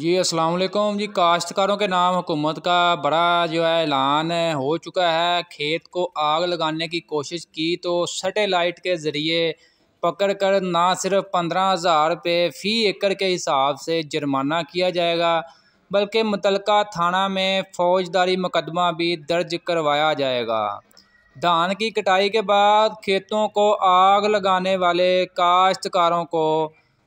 जी असलकुम जी काश्तकारों के नाम हुकूमत का बड़ा जो है ऐलान हो चुका है खेत को आग लगाने की कोशिश की तो सेटेलाइट के ज़रिए पकड़ कर ना सिर्फ पंद्रह हज़ार रुपये फ़ी एकड़ के हिसाब से जुर्माना किया जाएगा बल्कि मुतल थाना में फौजदारी मुकदमा भी दर्ज करवाया जाएगा धान की कटाई के बाद खेतों को आग लगाने वाले काश्तकारों को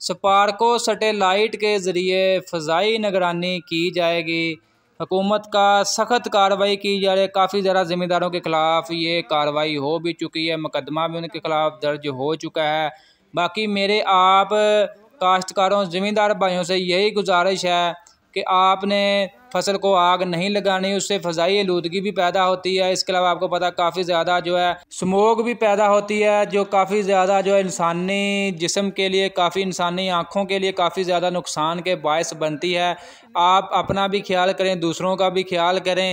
स्पार्को सटेलाइट के ज़रिए फ़जाई निगरानी की जाएगी हुकूमत का सख्त कार्रवाई की जा रही है काफ़ी ज़रा ज़िम्मेदारों के ख़िलाफ़ ये कार्रवाई हो भी चुकी है मुकदमा भी उनके ख़िलाफ़ दर्ज हो चुका है बाकी मेरे आप काश्तकारों ज़िम्मेदार भाइयों से यही गुजारिश है कि आपने फसल को आग नहीं लगानी उससे फ़जाई आलूदगी भी पैदा होती है इसके अलावा आपको पता काफ़ी ज़्यादा जो है स्मोक भी पैदा होती है जो काफ़ी ज़्यादा जो है इंसानी जिसम के लिए काफ़ी इंसानी आँखों के लिए काफ़ी ज़्यादा नुकसान के बायस बनती है आप अपना भी ख्याल करें दूसरों का भी ख्याल करें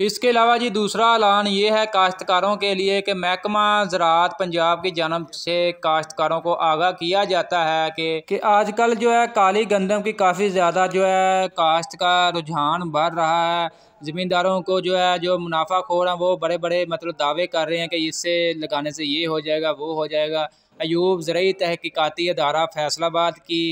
इसके अलावा जी दूसरा ऐलान ये है काश्तकारों के लिए कि महकमा ज़रात पंजाब की जन्म से काश्तकारों को आगाह किया जाता है कि कि आजकल जो है काली गंदम की काफ़ी ज़्यादा जो है काश्त का रुझान बढ़ रहा है ज़मींदारों को जो है जो मुनाफा खोर हैं वो बड़े बड़े मतलब दावे कर रहे हैं कि इससे लगाने से ये हो जाएगा वो हो जाएगा अयूब ज़रूरी तहकीकती अदारा फैसलाबाद की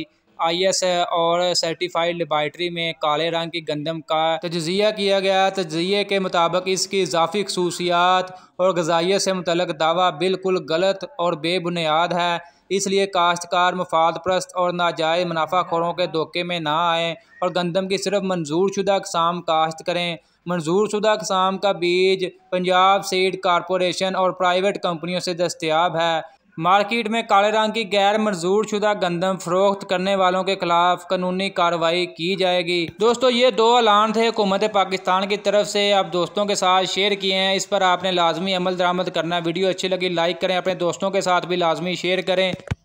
आईएस और सर्टिफाइड लेबार्ट्री में काले रंग की गंदम का तजिया किया गया तजिए के मुताबिक इसकी इजाफी खसूसियात और गजाइय से मुतलक दावा बिल्कुल गलत और बेबुनियाद है इसलिए काश्तकार मफाद प्रस्त और नाजायज मुनाफाखोरों के धोखे में ना आएँ और गंदम की सिर्फ मंजूर शुदा अकसाम काश्त करें मंजूर शुदा अकसाम का बीज पंजाब सीड कॉरपोरेशन और प्राइवेट कंपनियों से दस्तियाब है मार्केट में काले रंग की गैर मंजूर शुदा गंदम फरोख्त करने वालों के खिलाफ कानूनी कार्रवाई की जाएगी दोस्तों ये दो ऐलान थे हुकूमत पाकिस्तान की तरफ से आप दोस्तों के साथ शेयर किए हैं इस पर आपने लाजमी अमल दरामद करना वीडियो अच्छी लगी लाइक करें अपने दोस्तों के साथ भी लाजमी शेयर करें